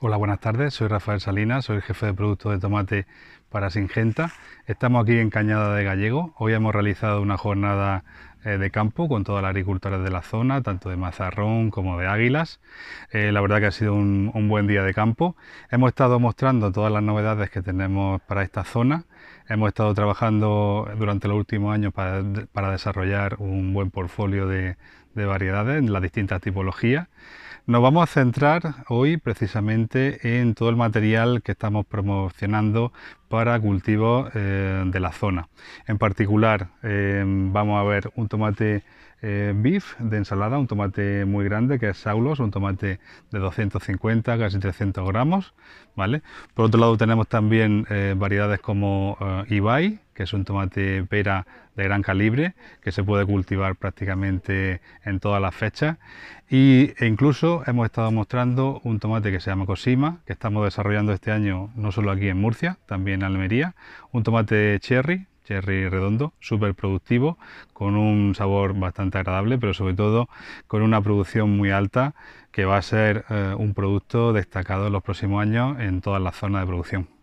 Hola, buenas tardes. Soy Rafael Salinas, soy el jefe de producto de tomate para Singenta. Estamos aquí en Cañada de Gallego. Hoy hemos realizado una jornada eh, de campo con todas las agricultores de la zona, tanto de mazarrón como de águilas. Eh, la verdad que ha sido un, buen día de campo. Hemos estado mostrando todas las novedades que tenemos para esta zona. Hemos estado trabajando durante los últimos años para, para desarrollar un buen portfolio de, de variedades, en las distintas tipologías. Nos vamos a centrar hoy precisamente en todo el material que estamos promocionando para cultivos eh, de la zona. En particular em, vamos a ver un tomate eh, beef de ensalada, un tomate muy grande que es Saulos, un tomate de 250, casi 300 gramos. ¿vale? Por otro lado tenemos también eh, variedades como Ibai, que es un tomate pera de gran calibre, que se puede cultivar prácticamente en todas las fechas. Y, e incluso hemos estado mostrando un tomate que se llama Cosima, que estamos desarrollando este año no solo aquí en Murcia, también en Almería, un tomate cherry, cherry redondo, súper productivo, con un sabor bastante agradable, pero sobre todo con una producción muy alta que va a ser eh, un producto destacado en los próximos años en todas las zonas de producción.